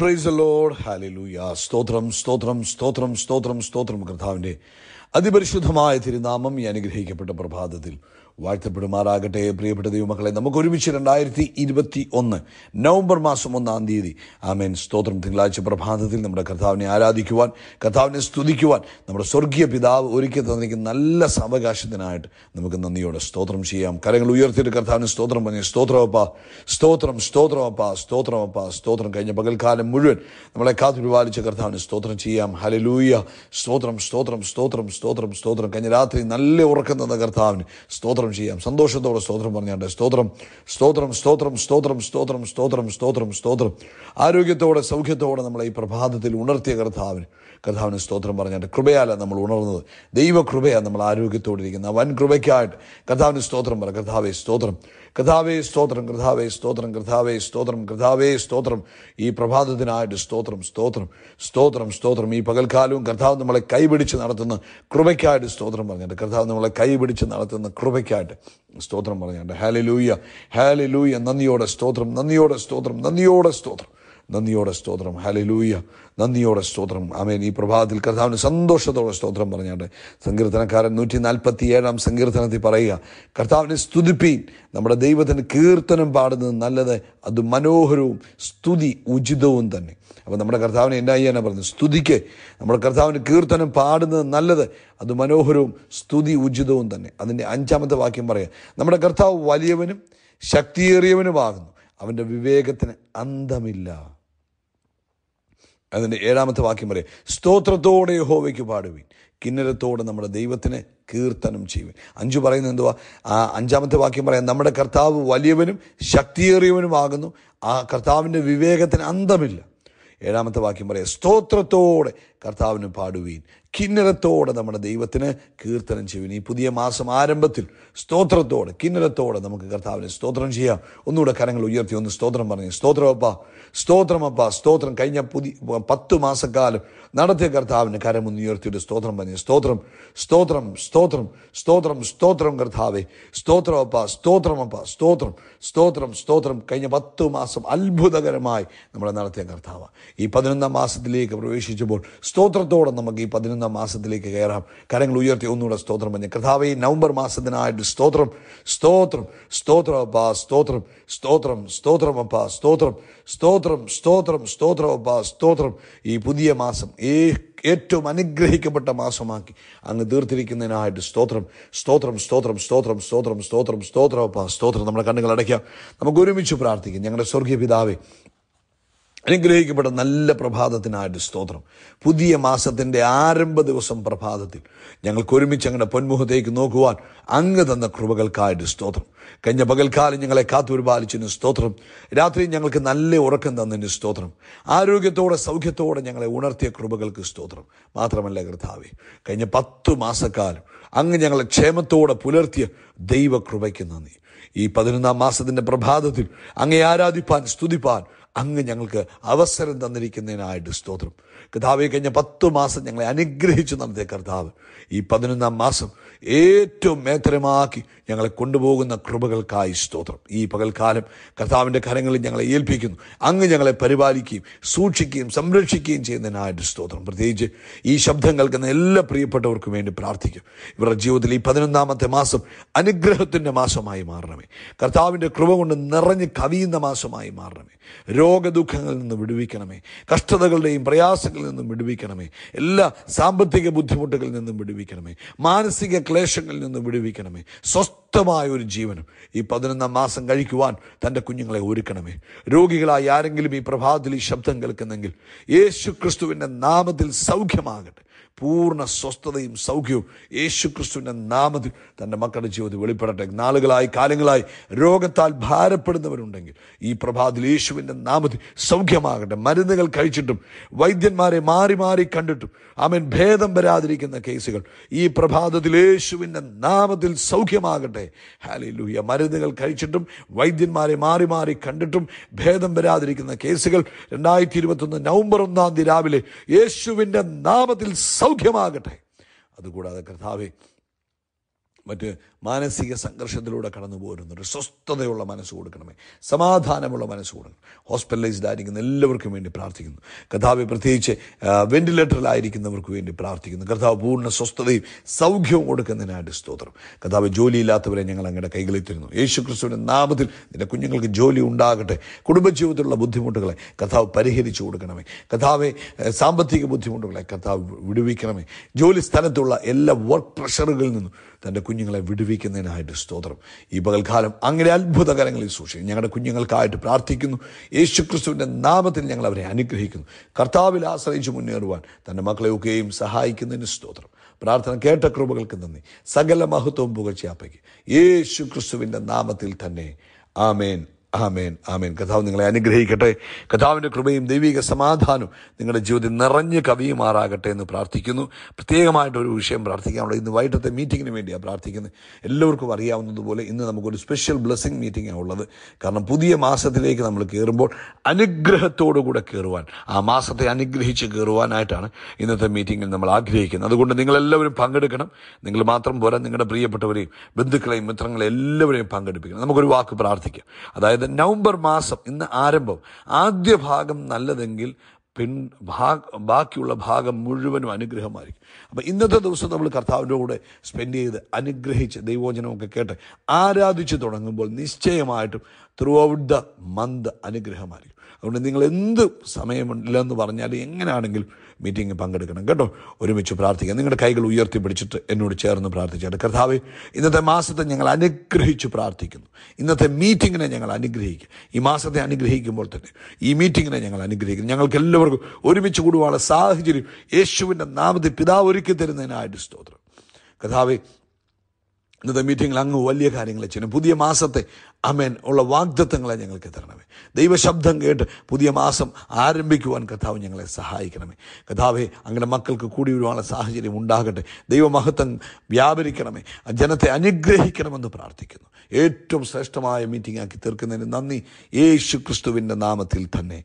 price load hallelujah സ്തോത്രം സ്തോത്രം സ്തോത്രം സ്തോത്രം സ്തോത്രം കർത്താവിൻ്റെ അതിപരിശുദ്ധമായ തിരുനാമം ഈ അനുഗ്രഹിക്കപ്പെട്ട പ്രഭാതത്തിൽ വാഴ്ത്തപ്പെടുമാറാകട്ടെ പ്രിയപ്പെട്ട ദൈവമക്കളെ നമുക്ക് ഒരുമിച്ച് രണ്ടായിരത്തി ഇരുപത്തി ഒന്ന് നവംബർ മാസം ഒന്നാം തീയതി ആമേൻ സ്തോത്രം തിങ്കളാഴ്ച പ്രഭാതത്തിൽ നമ്മുടെ കർത്താവിനെ ആരാധിക്കുവാൻ കർത്താവിനെ സ്തുതിക്കുവാൻ നമ്മുടെ സ്വർഗീയ പിതാവ് ഒരുക്കി തന്നിരിക്കുന്ന നല്ല സാവകാശത്തിനായിട്ട് നമുക്ക് നന്ദിയോടെ സ്തോത്രം ചെയ്യാം കരങ്ങൾ ഉയർത്തിയിട്ട് കർത്താവിന് സ്തോത്രം പറഞ്ഞു സ്തോത്രമപ്പ സ്തോത്രം സ്തോത്രമപ്പ സ്തോത്രമപ്പ സ്തോത്രം കഴിഞ്ഞ പകൽക്കാലം മുഴുവൻ നമ്മളെ കാത്തുരുപാലിച്ച കർത്താവിന് സ്തോത്രം ചെയ്യാം ഹലലൂയ സ്തോത്രം സ്തോത്രം സ്തോത്രം സ്തോത്രം സ്തോത്രം കഴിഞ്ഞ രാത്രി നല്ല ഉറക്കം തന്ന കർത്താവിന് സ്തോത്രം സ്തോത്രം ചെയ്യാം സന്തോഷത്തോടെ സ്തോത്രം പറഞ്ഞാണ്ട് സ്തോത്രം സ്തോത്രം സ്തോത്രം സ്തോത്രം സ്തോത്രം സ്തോത്രം സ്തോത്രം സ്തോത്രം ആരോഗ്യത്തോടെ സൗഖ്യത്തോടെ നമ്മളെ ഈ പ്രഭാതത്തിൽ ഉണർത്തിയ കർത്താവിന് കർത്താവിന് സ്തോത്രം പറഞ്ഞാണ്ട് കൃപയാല നമ്മൾ ഉണർന്നത് ദൈവകൃപയാണ് നമ്മൾ ആരോഗ്യത്തോടെ ഇരിക്കുന്നത് വൻ കൃപയ്ക്കായിട്ട് കർത്താവിന് സ്തോത്രം പറ കർത്താവെ സ്തോത്രം കഥാവേ സ്തോത്രം കൃതാവേ സ്തോത്രം കൃതാവേ സ്തോത്രം കൃതാവേ സ്തോത്രം ഈ പ്രഭാതത്തിനായിട്ട് സ്തോത്രം സ്തോത്രം സ്തോത്രം സ്തോത്രം ഈ പകൽക്കാലവും കർത്താവ് നമ്മളെ കൈപിടിച്ച് നടത്തുന്ന കൃപയ്ക്കായിട്ട് സ്തോത്രം പറഞ്ഞിട്ട് കർത്താവ് നമ്മളെ കൈപിടിച്ച് നടത്തുന്ന കൃപയ്ക്കായിട്ട് സ്തോത്രം പറഞ്ഞിട്ട് ഹാലി ലൂയ ഹാലി ലൂയ നന്ദിയോടെ സ്തോത്രം നന്ദിയോടെ സ്തോത്രം നന്ദിയോടെ സ്തോത്രം നന്ദിയോടെ സ്തോത്രം ഹലലൂയ നന്ദിയോടെ സ്തോത്രം ആമേൻ ഈ പ്രഭാതത്തിൽ കർത്താവിന് സന്തോഷത്തോടെ സ്തോത്രം പറഞ്ഞാട്ടെ സങ്കീർത്തനക്കാരൻ നൂറ്റി നാൽപ്പത്തി ഏഴാം സങ്കീർത്തനത്തിൽ പറയുക കർത്താവിനെ സ്തുതിപ്പീൻ നമ്മുടെ ദൈവത്തിന് കീർത്തനം പാടുന്നത് നല്ലത് അത് മനോഹരവും സ്തുതി ഉചിതവും തന്നെ അപ്പോൾ നമ്മുടെ കർത്താവിനെ എന്നാ ചെയ്യാനാണ് പറഞ്ഞത് സ്തുതിക്ക് നമ്മുടെ കർത്താവിന് കീർത്തനം പാടുന്നത് നല്ലത് അത് മനോഹരവും സ്തുതി ഉചിതവും തന്നെ അതിൻ്റെ അഞ്ചാമത്തെ വാക്യം പറയുക നമ്മുടെ കർത്താവ് വലിയവനും ശക്തിയേറിയവനുമാകുന്നു അവൻ്റെ വിവേകത്തിന് അന്തമില്ല അതിൻ്റെ ഏഴാമത്തെ വാക്യം പറയും സ്തോത്രത്തോടെ ഹോവയ്ക്ക് പാടുവിൻ കിന്നരത്തോടെ നമ്മുടെ ദൈവത്തിന് കീർത്തനം ചെയ്യുവിൻ അഞ്ചു പറയുന്നത് എന്തുവാ ആ അഞ്ചാമത്തെ വാക്യം പറയാം നമ്മുടെ കർത്താവ് വലിയവനും ശക്തിയേറിയവനുമാകുന്നു ആ കർത്താവിൻ്റെ വിവേകത്തിന് അന്തമില്ല ഏഴാമത്തെ വാക്യം പറയാം സ്തോത്രത്തോടെ കർത്താവിന് പാടുവീൻ കിന്നരത്തോടെ നമ്മുടെ ദൈവത്തിന് കീർത്തനം ചെയ്യുവിൻ ഈ പുതിയ മാസം ആരംഭത്തിൽ സ്തോത്രത്തോടെ കിന്നരത്തോടെ നമുക്ക് കർത്താവിനെ സ്തോത്രം ചെയ്യാം ഒന്നുകൂടെ കരങ്ങൾ ഉയർത്തി ഒന്ന് സ്തോത്രം പറഞ്ഞു സ്തോത്രമപ്പ സ്തോത്രമപ്പ സ്തോത്രം കഴിഞ്ഞ പുതിയ പത്ത് മാസക്കാലം നടത്തിയ കർത്താവിന് കരമൊന്ന് ഉയർത്തിയിട്ട് സ്തോത്രം പറഞ്ഞു സ്തോത്രം സ്തോത്രം സ്തോത്രം സ്തോത്രം സ്തോത്രം കർത്താവെ സ്തോത്രമപ്പ സ്തോത്രമപ്പ സ്തോത്രം സ്തോത്രം സ്തോത്രം കഴിഞ്ഞ പത്ത് മാസം അത്ഭുതകരമായി നമ്മളെ നടത്തിയ കർത്താവ് ഈ പതിനൊന്നാം മാസത്തിലേക്ക് പ്രവേശിച്ചപ്പോൾ സ്തോത്രത്തോടെ നമുക്ക് ഈ പതിനൊന്നാം മാസത്തിലേക്ക് കയറാം കരങ്ങൾ ഉയർത്തി ഒന്നുകൂടെ സ്തോത്രം പറഞ്ഞു കഥാവ് ഈ നവംബർ മാസത്തിനായിട്ട് സ്തോത്രം സ്തോത്രം സ്തോത്രം അപ്പാ സ്തോത്രം സ്തോത്രം സ്തോത്രം അപ്പാ സ്തോത്രം സ്തോത്രം സ്തോത്രം സ്തോത്രം അപ്പാ സ്തോത്രം ഈ പുതിയ മാസം ഈ ഏറ്റവും അനുഗ്രഹിക്കപ്പെട്ട മാസമാക്കി അങ്ങ് തീർത്തിരിക്കുന്നതിനായിട്ട് സ്തോത്രം സ്തോത്രം സ്തോത്രം സ്തോത്രം സ്തോത്രം സ്തോത്രം സ്തോത്രം അപ്പാ സ്തോത്രം നമ്മുടെ കണ്ണുകൾ അടയ്ക്കാം നമുക്ക് ഒരുമിച്ച് പ്രാർത്ഥിക്കും ഞങ്ങളുടെ സ്വർഗീയ പിതാവേ അനുഗ്രഹിക്കപ്പെട്ട നല്ല പ്രഭാതത്തിനായിട്ട് സ്തോത്രം പുതിയ മാസത്തിൻ്റെ ആരംഭ ദിവസം പ്രഭാതത്തിൽ ഞങ്ങൾക്ക് ഒരുമിച്ച് അങ്ങനെ പൊന്മുഖത്തേക്ക് നോക്കുവാൻ അങ്ങ് തന്ന കൃപകൾക്കായിട്ട് സ്തോത്രം കഴിഞ്ഞ പകൽക്കാലം ഞങ്ങളെ കാത്തുപരിപാലിച്ചതിന് സ്തോത്രം രാത്രി ഞങ്ങൾക്ക് നല്ല ഉറക്കം തന്നതിന് സ്തോത്രം ആരോഗ്യത്തോടെ സൗഖ്യത്തോടെ ഞങ്ങളെ ഉണർത്തിയ കൃപകൾക്ക് സ്തോത്രം മാത്രമല്ല കർത്താവേ കഴിഞ്ഞ പത്തു മാസക്കാലം അങ്ങ് ഞങ്ങളെ ക്ഷേമത്തോടെ പുലർത്തിയ ദൈവകൃപയ്ക്ക് നന്ദി ഈ പതിനൊന്നാം മാസത്തിൻ്റെ പ്രഭാതത്തിൽ അങ്ങേ ആരാധിപ്പാൻ സ്തുതിപ്പാൻ അങ്ങ് ഞങ്ങൾക്ക് അവസരം തന്നിരിക്കുന്നതിനായിട്ട് സ്തോത്രം കർത്താവ് കഴിഞ്ഞ പത്ത് മാസം ഞങ്ങളെ അനുഗ്രഹിച്ചു നടത്തിയ കർത്താവ് ഈ പതിനൊന്നാം മാസം ഏറ്റവും മേത്രമാക്കി ഞങ്ങളെ കൊണ്ടുപോകുന്ന കൃപകൾക്കായി സ്തോത്രം ഈ പകൽക്കാലം കർത്താവിൻ്റെ കരങ്ങളിൽ ഞങ്ങളെ ഏൽപ്പിക്കുന്നു അങ്ങ് ഞങ്ങളെ പരിപാലിക്കുകയും സൂക്ഷിക്കുകയും സംരക്ഷിക്കുകയും ചെയ്യുന്നതിനായിട്ട് സ്തോത്രം പ്രത്യേകിച്ച് ഈ ശബ്ദം കേൾക്കുന്ന എല്ലാ പ്രിയപ്പെട്ടവർക്കും വേണ്ടി പ്രാർത്ഥിക്കും ഇവരുടെ ജീവിതത്തിൽ ഈ പതിനൊന്നാമത്തെ മാസം അനുഗ്രഹത്തിൻ്റെ മാസമായി മാറണമേ കർത്താവിൻ്റെ കൃപ കൊണ്ട് നിറഞ്ഞ് കവിയുന്ന മാസമായി മാറണമേ രോഗദുഃഖങ്ങളിൽ നിന്ന് വിടുവിക്കണമേ കഷ്ടതകളുടെയും പ്രയാസങ്ങളിൽ നിന്നും വിടുവിക്കണമേ എല്ലാ സാമ്പത്തിക ബുദ്ധിമുട്ടുകളിൽ നിന്നും വിടുവിക്കണമേ മാനസിക ക്ലേശങ്ങളിൽ നിന്നും വിടുവിക്കണമേ സ്വസ്ഥമായ ഒരു ജീവനും ഈ പതിനൊന്നാം മാസം കഴിക്കുവാൻ തൻ്റെ കുഞ്ഞുങ്ങളെ ഒരുക്കണമേ രോഗികളായി ആരെങ്കിലും ഈ പ്രഭാതത്തിൽ ഈ ശബ്ദം കേൾക്കുന്നെങ്കിൽ യേശു ക്രിസ്തുവിൻ്റെ നാമത്തിൽ സൗഖ്യമാകട്ടെ പൂർണ്ണ സ്വസ്ഥതയും സൗഖ്യവും യേശു ക്രിസ്തുവിൻ്റെ നാമത്തിൽ തൻ്റെ മക്കളുടെ ജീവിതത്തിൽ വെളിപ്പെടട്ടെ നാളുകളായി കാലങ്ങളായി രോഗത്താൽ ഭാരപ്പെടുന്നവരുണ്ടെങ്കിൽ ഈ പ്രഭാതത്തിൽ യേശുവിൻ്റെ നാമത്തിൽ സൗഖ്യമാകട്ടെ മരുന്നുകൾ കഴിച്ചിട്ടും വൈദ്യന്മാരെ മാറി മാറി കണ്ടിട്ടും അവൻ ഭേദം വരാതിരിക്കുന്ന കേസുകൾ ഈ പ്രഭാതത്തിൽ യേശുവിൻ്റെ നാമത്തിൽ സൗഖ്യമാകട്ടെ ഹാലി ഹാലിലൂയ മരുന്നുകൾ കഴിച്ചിട്ടും വൈദ്യന്മാരെ മാറി മാറി കണ്ടിട്ടും ഭേദം വരാതിരിക്കുന്ന കേസുകൾ രണ്ടായിരത്തി ഇരുപത്തൊന്ന് നവംബർ ഒന്നാം തീയതി രാവിലെ യേശുവിൻ്റെ നാമത്തിൽ സൗഖ്യമാകട്ടെ അതുകൂടാതെ കർത്താവെ മറ്റ് മാനസിക സംഘർഷത്തിലൂടെ കടന്നു പോരുന്നുണ്ട് സ്വസ്ഥതയുള്ള മനസ്സ് കൊടുക്കണമേ സമാധാനമുള്ള മനസ്സ് കൊടുക്കണം ഹോസ്പിറ്റലൈസ്ഡ് ആയിരിക്കുന്ന എല്ലാവർക്കും വേണ്ടി പ്രാർത്ഥിക്കുന്നു കഥാവ് പ്രത്യേകിച്ച് വെന്റിലേറ്ററിലായിരിക്കുന്നവർക്ക് വേണ്ടി പ്രാർത്ഥിക്കുന്നു കഥാവ് പൂർണ്ണ സ്വസ്ഥതയും സൗഖ്യവും കൊടുക്കുന്നതിനായിട്ട് സ്തോത്രം കഥാവ് ജോലിയില്ലാത്തവരെ ഞങ്ങൾ അങ്ങയുടെ കൈകളിൽ തരുന്നു യേശു ക്രിസ്തുവിൻ്റെ നാമത്തിൽ നിന്റെ കുഞ്ഞുങ്ങൾക്ക് ജോലി ഉണ്ടാകട്ടെ കുടുംബജീവിതത്തിലുള്ള ബുദ്ധിമുട്ടുകളെ കഥാവ് പരിഹരിച്ചു കൊടുക്കണമേ കഥാവെ സാമ്പത്തിക ബുദ്ധിമുട്ടുകളെ കഥാവ് വിടുവിക്കണമേ ജോലി സ്ഥലത്തുള്ള എല്ലാ വർക്ക് പ്രഷറുകളിൽ നിന്നും തൻ്റെ കുഞ്ഞുങ്ങളെ വിടുവി ജീവിക്കുന്നതിനായിട്ട് സ്തോത്രം ഈ പകൽക്കാലം അങ്ങനെ അത്ഭുതകരങ്ങളിൽ സൂക്ഷിക്കും ഞങ്ങളുടെ കുഞ്ഞുങ്ങൾക്കായിട്ട് പ്രാർത്ഥിക്കുന്നു യേശു ക്രിസ്തുവിൻ്റെ നാമത്തിൽ ഞങ്ങൾ അവരെ അനുഗ്രഹിക്കുന്നു കർത്താവിൽ ആശ്രയിച്ച് മുന്നേറുവാൻ തൻ്റെ ഒക്കെയും സഹായിക്കുന്നതിന് സ്തോത്രം പ്രാർത്ഥന കേട്ട കൃപകൾക്ക് നന്ദി സകല മഹത്വവും പുകഴ്ചയാപ്പയ്ക്ക് യേശു ക്രിസ്തുവിൻ്റെ നാമത്തിൽ തന്നെ ആമേൻ ആമേൻ ആമേൻ കഥാവ് നിങ്ങളെ അനുഗ്രഹിക്കട്ടെ കഥാവിൻ്റെ കൃപയും ദൈവിക സമാധാനവും നിങ്ങളുടെ ജീവിതത്തിൽ നിറഞ്ഞ് കവിയുമാറാകട്ടെ എന്ന് പ്രാർത്ഥിക്കുന്നു പ്രത്യേകമായിട്ടൊരു വിഷയം പ്രാർത്ഥിക്കാനുള്ള ഇന്ന് വൈകിട്ടത്തെ മീറ്റിങ്ങിന് വേണ്ടിയാണ് പ്രാർത്ഥിക്കുന്നത് എല്ലാവർക്കും അറിയാവുന്നതുപോലെ ഇന്ന് നമുക്കൊരു സ്പെഷ്യൽ ബ്ലെസ്സിങ് മീറ്റിംഗാണ് ഉള്ളത് കാരണം പുതിയ മാസത്തിലേക്ക് നമ്മൾ കയറുമ്പോൾ കൂടെ കയറുവാൻ ആ മാസത്തെ അനുഗ്രഹിച്ച് കയറുവാനായിട്ടാണ് ഇന്നത്തെ മീറ്റിങ്ങിൽ നമ്മൾ ആഗ്രഹിക്കുന്നത് അതുകൊണ്ട് നിങ്ങളെല്ലാവരും പങ്കെടുക്കണം നിങ്ങൾ മാത്രം പോരാ നിങ്ങളുടെ പ്രിയപ്പെട്ടവരെയും ബന്ധുക്കളെയും മിത്രങ്ങളെയും എല്ലാവരെയും പങ്കെടുപ്പിക്കണം നമുക്കൊരു വാക്ക് പ്രാർത്ഥിക്കാം അതായത് നവംബർ മാസം ഇന്ന് ആരംഭം ആദ്യ ഭാഗം നല്ലതെങ്കിൽ പിൻ ബാക്കിയുള്ള ഭാഗം മുഴുവനും അനുഗ്രഹമായിരിക്കും അപ്പം ഇന്നത്തെ ദിവസം നമ്മൾ കർത്താവിൻ്റെ കൂടെ സ്പെൻഡ് ചെയ്ത് അനുഗ്രഹിച്ച് ദൈവോചനമൊക്കെ കേട്ട് ആരാധിച്ച് തുടങ്ങുമ്പോൾ നിശ്ചയമായിട്ടും ത്രൂ ഔട്ട് ദ മന്ത് അനുഗ്രഹമായിരിക്കും അതുകൊണ്ട് നിങ്ങൾ എന്ത് സമയമില്ല എന്ന് പറഞ്ഞാൽ എങ്ങനെയാണെങ്കിലും മീറ്റിംഗ് പങ്കെടുക്കണം കേട്ടോ ഒരുമിച്ച് പ്രാർത്ഥിക്കാം നിങ്ങളുടെ കൈകൾ ഉയർത്തി പിടിച്ചിട്ട് എന്നോട് ചേർന്ന് പ്രാർത്ഥിച്ചിട്ട് കർത്താവ് ഇന്നത്തെ മാസത്തെ ഞങ്ങൾ അനുഗ്രഹിച്ച് പ്രാർത്ഥിക്കുന്നു ഇന്നത്തെ മീറ്റിങ്ങിനെ ഞങ്ങൾ അനുഗ്രഹിക്കുക ഈ മാസത്തെ അനുഗ്രഹിക്കുമ്പോൾ തന്നെ ഈ മീറ്റിങ്ങിനെ ഞങ്ങൾ അനുഗ്രഹിക്കുന്നു ഞങ്ങൾക്ക് എല്ലാവർക്കും ഒരുമിച്ച് കൂടുവാനുള്ള സാഹചര്യം യേശുവിൻ്റെ നാമത്തിൽ പിതാവ് ഒരുക്കി തരുന്നതിനായിട്ട് സ്തോത്രം കഥാവെ ഇന്നത്തെ മീറ്റിങ്ങിൽ അങ്ങ് വലിയ കാര്യങ്ങൾ ചെയ്യണം പുതിയ മാസത്തെ അമേൻ ഉള്ള വാഗ്ദത്തങ്ങളെ ഞങ്ങൾക്ക് തരണമേ ദൈവശബ്ദം കേട്ട് പുതിയ മാസം ആരംഭിക്കുവാൻ കഥാവ് ഞങ്ങളെ സഹായിക്കണമേ കഥാവെ അങ്ങനെ മക്കൾക്ക് കൂടി വരുവാനുള്ള സാഹചര്യം ഉണ്ടാകട്ടെ ദൈവമഹത്വം വ്യാപരിക്കണമേ ജനത്തെ അനുഗ്രഹിക്കണമെന്ന് പ്രാർത്ഥിക്കുന്നു ഏറ്റവും ശ്രേഷ്ഠമായ മീറ്റിംഗ് ആക്കി തീർക്കുന്നതിന് നന്ദി യേശു ക്രിസ്തുവിൻ്റെ നാമത്തിൽ തന്നെ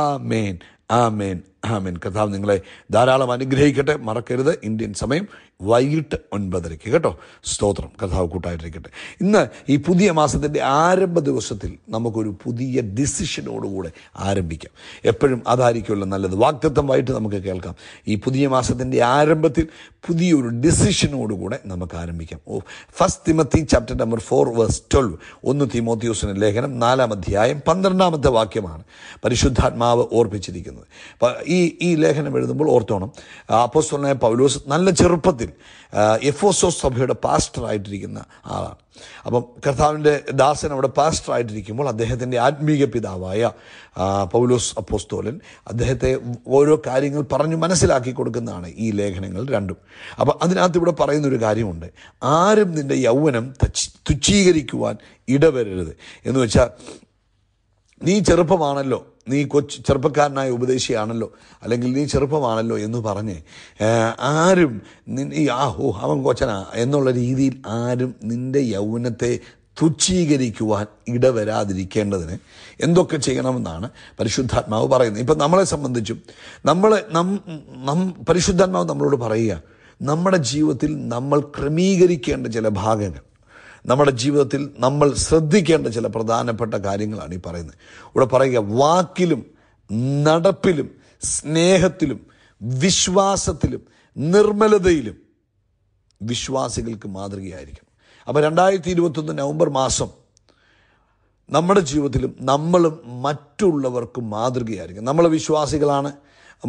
ആ മേൻ ആ മേൻ ആമീൻ കഥാവ് നിങ്ങളെ ധാരാളം അനുഗ്രഹിക്കട്ടെ മറക്കരുത് ഇന്ത്യൻ സമയം വൈകിട്ട് ഒൻപതരയ്ക്ക് കേട്ടോ സ്തോത്രം കഥാവ് കൂട്ടായിട്ടിരിക്കട്ടെ ഇന്ന് ഈ പുതിയ മാസത്തിൻ്റെ ആരംഭ ദിവസത്തിൽ നമുക്കൊരു പുതിയ ഡിസിഷനോടുകൂടെ ആരംഭിക്കാം എപ്പോഴും അതായിരിക്കുമല്ലോ നല്ലത് വാക്തത്വമായിട്ട് നമുക്ക് കേൾക്കാം ഈ പുതിയ മാസത്തിൻ്റെ ആരംഭത്തിൽ പുതിയൊരു ഡിസിഷനോടുകൂടെ നമുക്ക് ആരംഭിക്കാം ഓ first Timothy chapter number four verse twelve ഒന്ന് തിമോത്യോസിന് ലേഖനം നാലാം അധ്യായം പന്ത്രണ്ടാമത്തെ വാക്യമാണ് പരിശുദ്ധാത്മാവ് ഓർപ്പിച്ചിരിക്കുന്നത് ഈ ഈ ലേഖനം എഴുതുമ്പോൾ ഓർത്തോണം അപ്പോസ്തലനായ പൗലോസ് നല്ല ചെറുപ്പത്തിൽ എഫോസോസ് സഭയുടെ പാസ്റ്ററായിട്ടിരിക്കുന്ന ആളാണ് അപ്പം കർത്താവിൻ്റെ ദാസൻ അവിടെ പാസ്റ്ററായിട്ടിരിക്കുമ്പോൾ അദ്ദേഹത്തിൻ്റെ ആത്മീക പിതാവായ പൗലോസ് അപ്പോസ്തോലൻ അദ്ദേഹത്തെ ഓരോ കാര്യങ്ങൾ പറഞ്ഞു മനസ്സിലാക്കി കൊടുക്കുന്നതാണ് ഈ ലേഖനങ്ങൾ രണ്ടും അപ്പം അതിനകത്ത് ഇവിടെ പറയുന്നൊരു കാര്യമുണ്ട് ആരും നിൻ്റെ യൗവനം തുച്ഛീകരിക്കുവാൻ ഇടവരരുത് എന്ന് വെച്ചാൽ നീ ചെറുപ്പമാണല്ലോ നീ കൊച്ചു ചെറുപ്പക്കാരനായ ഉപദേശിയാണല്ലോ അല്ലെങ്കിൽ നീ ചെറുപ്പമാണല്ലോ എന്ന് പറഞ്ഞ് ആരും ആ ഹോ അവൻ കൊച്ചനാ എന്നുള്ള രീതിയിൽ ആരും നിൻ്റെ യൗവനത്തെ തുച്ഛീകരിക്കുവാൻ ഇടവരാതിരിക്കേണ്ടതിന് എന്തൊക്കെ ചെയ്യണമെന്നാണ് പരിശുദ്ധാത്മാവ് പറയുന്നത് ഇപ്പം നമ്മളെ സംബന്ധിച്ചും നമ്മൾ നം നം പരിശുദ്ധാത്മാവ് നമ്മളോട് പറയുക നമ്മുടെ ജീവിതത്തിൽ നമ്മൾ ക്രമീകരിക്കേണ്ട ചില ഭാഗങ്ങൾ നമ്മുടെ ജീവിതത്തിൽ നമ്മൾ ശ്രദ്ധിക്കേണ്ട ചില പ്രധാനപ്പെട്ട കാര്യങ്ങളാണ് ഈ പറയുന്നത് ഇവിടെ പറയുക വാക്കിലും നടപ്പിലും സ്നേഹത്തിലും വിശ്വാസത്തിലും നിർമ്മലതയിലും വിശ്വാസികൾക്ക് മാതൃകയായിരിക്കും അപ്പോൾ രണ്ടായിരത്തി ഇരുപത്തൊന്ന് നവംബർ മാസം നമ്മുടെ ജീവിതത്തിലും നമ്മളും മറ്റുള്ളവർക്കും മാതൃകയായിരിക്കും നമ്മൾ വിശ്വാസികളാണ്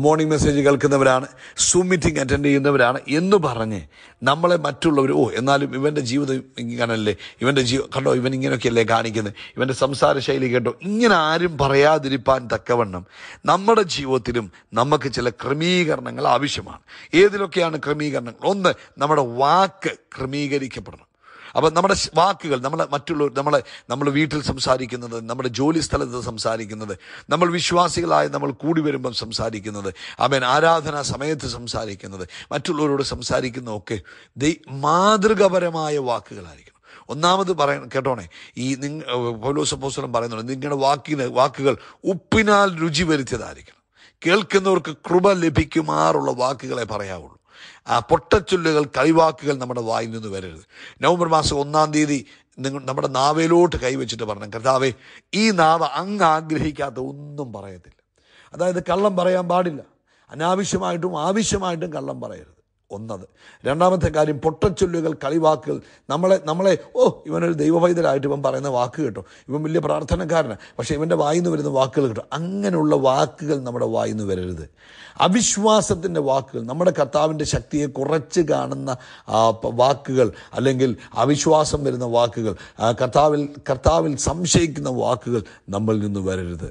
മോർണിംഗ് മെസ്സേജ് കേൾക്കുന്നവരാണ് സൂം മീറ്റിംഗ് അറ്റൻഡ് ചെയ്യുന്നവരാണ് എന്ന് പറഞ്ഞ് നമ്മളെ മറ്റുള്ളവർ ഓ എന്നാലും ഇവൻ്റെ ജീവിതം ഇങ്ങനല്ലേ ഇവൻ്റെ ജീവ കണ്ടോ ഇവൻ ഇങ്ങനെയൊക്കെയല്ലേ കാണിക്കുന്നത് ഇവൻ്റെ സംസാര ശൈലി കേട്ടോ ഇങ്ങനെ ആരും പറയാതിരിപ്പാൻ തക്കവണ്ണം നമ്മുടെ ജീവിതത്തിലും നമുക്ക് ചില ക്രമീകരണങ്ങൾ ആവശ്യമാണ് ഏതിലൊക്കെയാണ് ക്രമീകരണങ്ങൾ ഒന്ന് നമ്മുടെ വാക്ക് ക്രമീകരിക്കപ്പെടണം അപ്പോൾ നമ്മുടെ വാക്കുകൾ നമ്മളെ മറ്റുള്ളവർ നമ്മളെ നമ്മൾ വീട്ടിൽ സംസാരിക്കുന്നത് നമ്മുടെ ജോലി സ്ഥലത്ത് സംസാരിക്കുന്നത് നമ്മൾ വിശ്വാസികളായ നമ്മൾ കൂടി വരുമ്പം സംസാരിക്കുന്നത് അവൻ ആരാധന സമയത്ത് സംസാരിക്കുന്നത് മറ്റുള്ളവരോട് സംസാരിക്കുന്നതൊക്കെ ദൈ മാതൃകപരമായ വാക്കുകളായിരിക്കും ഒന്നാമത് പറയണം കേട്ടോണേ ഈ നിങ്ങ പൗലോസപ്പോസ്വലം പറയുന്നുണ്ട് നിങ്ങളുടെ വാക്കിന് വാക്കുകൾ ഉപ്പിനാൽ രുചി വരുത്തിയതായിരിക്കണം കേൾക്കുന്നവർക്ക് കൃപ ലഭിക്കുമാറുള്ള വാക്കുകളെ പറയാവുള്ളൂ പൊട്ടച്ചൊല്ലുകൾ കളിവാക്കുകൾ നമ്മുടെ വായിൽ നിന്ന് വരരുത് നവംബർ മാസം ഒന്നാം തീയതി നിങ്ങൾ നമ്മുടെ നാവയിലോട്ട് കൈവച്ചിട്ട് പറഞ്ഞു കർത്താവെ ഈ നാവ് അങ്ങ് ആഗ്രഹിക്കാത്ത ഒന്നും പറയത്തില്ല അതായത് കള്ളം പറയാൻ പാടില്ല അനാവശ്യമായിട്ടും ആവശ്യമായിട്ടും കള്ളം പറയരുത് ഒന്നത് രണ്ടാമത്തെ കാര്യം പൊട്ടച്ചൊല്ലുകൾ കളിവാക്കുകൾ നമ്മളെ നമ്മളെ ഓ ഇവനൊരു ദൈവവൈദ്യരായിട്ട് ഇവൻ പറയുന്ന വാക്ക് കേട്ടോ ഇവൻ വലിയ പ്രാർത്ഥനക്കാരനാണ് പക്ഷേ ഇവൻ്റെ വായിൽ നിന്ന് വരുന്ന വാക്കുകൾ കേട്ടോ അങ്ങനെയുള്ള വാക്കുകൾ നമ്മുടെ വായിൽ നിന്ന് വരരുത് അവിശ്വാസത്തിൻ്റെ വാക്കുകൾ നമ്മുടെ കർത്താവിൻ്റെ ശക്തിയെ കുറച്ച് കാണുന്ന വാക്കുകൾ അല്ലെങ്കിൽ അവിശ്വാസം വരുന്ന വാക്കുകൾ കർത്താവിൽ കർത്താവിൽ സംശയിക്കുന്ന വാക്കുകൾ നമ്മിൽ നിന്ന് വരരുത്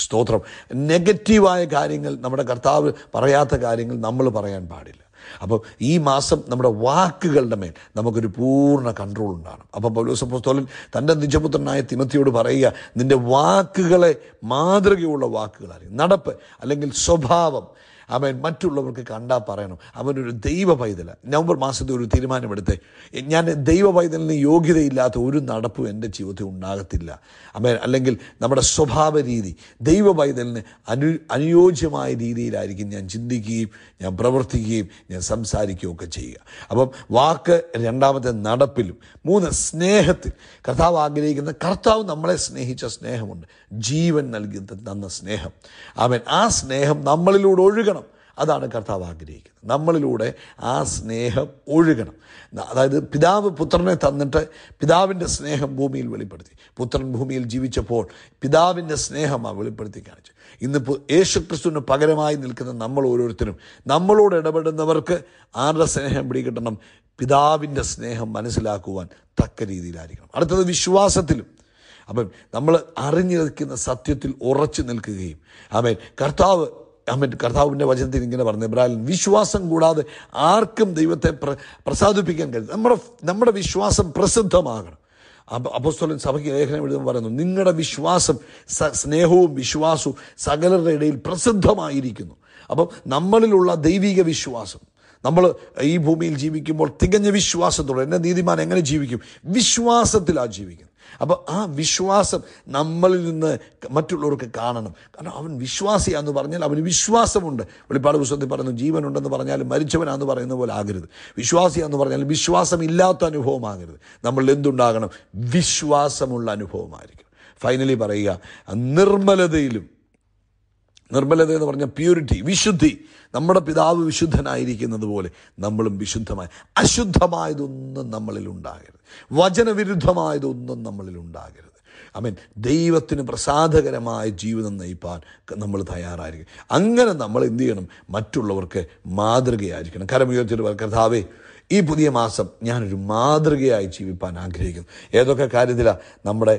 സ്തോത്രം നെഗറ്റീവായ കാര്യങ്ങൾ നമ്മുടെ കർത്താവ് പറയാത്ത കാര്യങ്ങൾ നമ്മൾ പറയാൻ പാടില്ല അപ്പോൾ ഈ മാസം നമ്മുടെ വാക്കുകളുടെ മേൽ നമുക്കൊരു പൂർണ്ണ കൺട്രോൾ ഉണ്ടാകണം അപ്പോൾ പൗലോസ് പുസ്തകൻ തൻ്റെ നിജപുത്രനായ തിമത്തിയോട് പറയുക നിൻ്റെ വാക്കുകളെ മാതൃകയുള്ള വാക്കുകളായി നടപ്പ് അല്ലെങ്കിൽ സ്വഭാവം അവൻ മറ്റുള്ളവർക്ക് കണ്ടാൽ പറയണം അവനൊരു ദൈവ പൈതല നവംബർ മാസത്തെ ഒരു തീരുമാനമെടുത്തേ ഞാൻ ദൈവ പൈതലിന് യോഗ്യതയില്ലാത്ത ഒരു നടപ്പും എൻ്റെ ജീവിതത്തിൽ ഉണ്ടാകത്തില്ല അമേൻ അല്ലെങ്കിൽ നമ്മുടെ സ്വഭാവ രീതി ദൈവ പൈതലിന് അനു അനുയോജ്യമായ രീതിയിലായിരിക്കും ഞാൻ ചിന്തിക്കുകയും ഞാൻ പ്രവർത്തിക്കുകയും ഞാൻ സംസാരിക്കുകയും ഒക്കെ ചെയ്യുക അപ്പം വാക്ക് രണ്ടാമത്തെ നടപ്പിലും മൂന്ന് സ്നേഹത്തിൽ കർത്താവ് ആഗ്രഹിക്കുന്ന കർത്താവ് നമ്മളെ സ്നേഹിച്ച സ്നേഹമുണ്ട് ജീവൻ നൽകി തന്ന സ്നേഹം അവൻ ആ സ്നേഹം നമ്മളിലൂടെ ഒഴുകണം അതാണ് കർത്താവ് ആഗ്രഹിക്കുന്നത് നമ്മളിലൂടെ ആ സ്നേഹം ഒഴുകണം അതായത് പിതാവ് പുത്രനെ തന്നിട്ട് പിതാവിൻ്റെ സ്നേഹം ഭൂമിയിൽ വെളിപ്പെടുത്തി പുത്രൻ ഭൂമിയിൽ ജീവിച്ചപ്പോൾ പിതാവിൻ്റെ സ്നേഹം ആ വെളിപ്പെടുത്തി കാണിച്ചു ഇന്ന് യേശു ക്രിസ്തുവിന് പകരമായി നിൽക്കുന്ന നമ്മൾ ഓരോരുത്തരും നമ്മളോട് ഇടപെടുന്നവർക്ക് ആരുടെ സ്നേഹം പിടികിട്ടണം പിതാവിൻ്റെ സ്നേഹം മനസ്സിലാക്കുവാൻ തക്ക രീതിയിലായിരിക്കണം അടുത്തത് വിശ്വാസത്തിലും അപ്പം നമ്മൾ അറിഞ്ഞിരിക്കുന്ന സത്യത്തിൽ ഉറച്ചു നിൽക്കുകയും ആമേൻ കർത്താവ് അമ്മൻ കർത്താവിൻ്റെ വചനത്തിൽ ഇങ്ങനെ പറഞ്ഞു ഇബ്രാഹിം വിശ്വാസം കൂടാതെ ആർക്കും ദൈവത്തെ പ്രസാദിപ്പിക്കാൻ കഴിയും നമ്മുടെ നമ്മുടെ വിശ്വാസം പ്രസിദ്ധമാകണം അപസ്തോലൻ സഭയ്ക്ക് ലേഖനം എഴുതുമ്പോൾ പറയുന്നു നിങ്ങളുടെ വിശ്വാസം സ്നേഹവും വിശ്വാസവും സകലരുടെ ഇടയിൽ പ്രസിദ്ധമായിരിക്കുന്നു അപ്പം നമ്മളിലുള്ള ദൈവിക വിശ്വാസം നമ്മൾ ഈ ഭൂമിയിൽ ജീവിക്കുമ്പോൾ തികഞ്ഞ വിശ്വാസത്തോടെ എൻ്റെ നീതിമാൻ എങ്ങനെ ജീവിക്കും വിശ്വാസത്തിലാണ് ജീവിക്കുന്നത് അപ്പോൾ ആ വിശ്വാസം നമ്മളിൽ നിന്ന് മറ്റുള്ളവർക്ക് കാണണം കാരണം അവൻ വിശ്വാസിയാന്ന് പറഞ്ഞാൽ അവന് വിശ്വാസമുണ്ട് വെളിപ്പാട് പുസ്തകത്തിൽ പറയുന്നു ജീവനുണ്ടെന്ന് പറഞ്ഞാലും മരിച്ചവനാന്ന് പറയുന്ന പോലെ ആകരുത് വിശ്വാസിയാന്ന് പറഞ്ഞാൽ വിശ്വാസമില്ലാത്ത അനുഭവമാകരുത് നമ്മൾ എന്തുണ്ടാകണം വിശ്വാസമുള്ള അനുഭവമായിരിക്കും ഫൈനലി പറയുക നിർമ്മലതയിലും നിർമ്മലത എന്ന് പറഞ്ഞ പ്യൂരിറ്റി വിശുദ്ധി നമ്മുടെ പിതാവ് വിശുദ്ധനായിരിക്കുന്നത് പോലെ നമ്മളും വിശുദ്ധമായി അശുദ്ധമായതൊന്നും നമ്മളിൽ ഉണ്ടാകരുത് വചനവിരുദ്ധമായതൊന്നും നമ്മളിൽ ഉണ്ടാകരുത് മീൻ ദൈവത്തിന് പ്രസാദകരമായ ജീവിതം നയിപ്പാൻ നമ്മൾ തയ്യാറായിരിക്കും അങ്ങനെ നമ്മൾ എന്ത് ചെയ്യണം മറ്റുള്ളവർക്ക് മാതൃകയായിരിക്കണം കരമുയർത്തിയിട്ട് കർത്താവേ ഈ പുതിയ മാസം ഞാനൊരു മാതൃകയായി ജീവിപ്പാൻ ആഗ്രഹിക്കുന്നു ഏതൊക്കെ കാര്യത്തിലാണ് നമ്മുടെ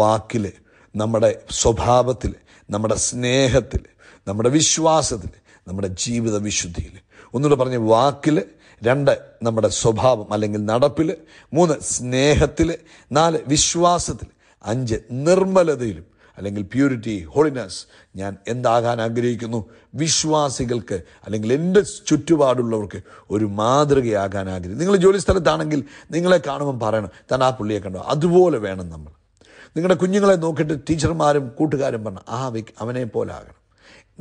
വാക്കിൽ നമ്മുടെ സ്വഭാവത്തിൽ നമ്മുടെ സ്നേഹത്തിൽ നമ്മുടെ വിശ്വാസത്തിൽ നമ്മുടെ ജീവിത വിശുദ്ധിയിൽ ഒന്നുകൂടെ പറഞ്ഞ വാക്കിൽ രണ്ട് നമ്മുടെ സ്വഭാവം അല്ലെങ്കിൽ നടപ്പിൽ മൂന്ന് സ്നേഹത്തിൽ നാല് വിശ്വാസത്തിൽ അഞ്ച് നിർമ്മലതയിലും അല്ലെങ്കിൽ പ്യൂരിറ്റി ഹോളിനെസ് ഞാൻ എന്താകാൻ ആഗ്രഹിക്കുന്നു വിശ്വാസികൾക്ക് അല്ലെങ്കിൽ എൻ്റെ ചുറ്റുപാടുള്ളവർക്ക് ഒരു മാതൃകയാകാൻ ആഗ്രഹിക്കുന്നു നിങ്ങൾ ജോലി സ്ഥലത്താണെങ്കിൽ നിങ്ങളെ കാണുമ്പം പറയണം താൻ ആ പുള്ളിയെ കണ്ടോ അതുപോലെ വേണം നമ്മൾ നിങ്ങളുടെ കുഞ്ഞുങ്ങളെ നോക്കിയിട്ട് ടീച്ചർമാരും കൂട്ടുകാരും പറഞ്ഞു ആ വ്യക്തി അവനെ പോലെ ആകണം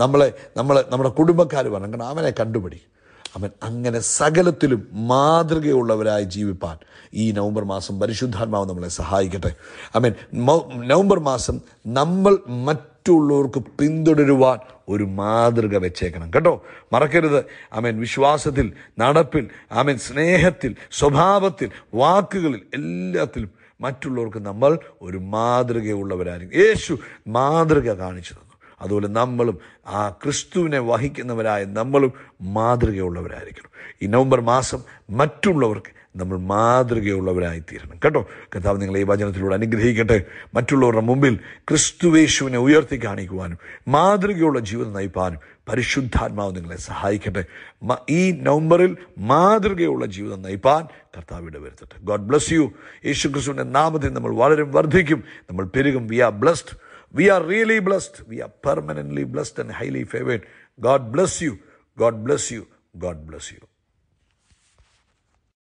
നമ്മളെ നമ്മൾ നമ്മുടെ കുടുംബക്കാർ പറഞ്ഞു കാരണം അവനെ കണ്ടുപിടിക്കും അവൻ അങ്ങനെ സകലത്തിലും മാതൃകയുള്ളവരായി ജീവിപ്പാൻ ഈ നവംബർ മാസം പരിശുദ്ധാത്മാവ് നമ്മളെ സഹായിക്കട്ടെ മീൻ നവംബർ മാസം നമ്മൾ മറ്റുള്ളവർക്ക് പിന്തുടരുവാൻ ഒരു മാതൃക വെച്ചേക്കണം കേട്ടോ മറക്കരുത് മീൻ വിശ്വാസത്തിൽ നടപ്പിൽ മീൻ സ്നേഹത്തിൽ സ്വഭാവത്തിൽ വാക്കുകളിൽ എല്ലാത്തിലും മറ്റുള്ളവർക്ക് നമ്മൾ ഒരു മാതൃകയുള്ളവരായിരിക്കും യേശു മാതൃക കാണിച്ചു തന്നു അതുപോലെ നമ്മളും ആ ക്രിസ്തുവിനെ വഹിക്കുന്നവരായ നമ്മളും മാതൃകയുള്ളവരായിരിക്കണം ഈ നവംബർ മാസം മറ്റുള്ളവർക്ക് നമ്മൾ മാതൃകയുള്ളവരായിത്തീരണം കേട്ടോ കർത്താവ് നിങ്ങളെ ഈ വചനത്തിലൂടെ അനുഗ്രഹിക്കട്ടെ മറ്റുള്ളവരുടെ മുമ്പിൽ ക്രിസ്തുവേശുവിനെ ഉയർത്തി കാണിക്കുവാനും മാതൃകയുള്ള ജീവിതം നയിപ്പാനും പരിശുദ്ധാത്മാവ് നിങ്ങളെ സഹായിക്കട്ടെ ഈ നവംബറിൽ മാതൃകയുള്ള ജീവിതം നയിപ്പാൻ കർത്താവിടെ വരുത്തട്ടെ ഗോഡ് ബ്ലസ് യു യേശു ക്രിസ്തുവിൻ്റെ നാമത്തിൽ നമ്മൾ വളരെ വർദ്ധിക്കും നമ്മൾ പെരുകും we are blessed we are really blessed we are permanent blessed and highly favoured God bless you God bless you God bless U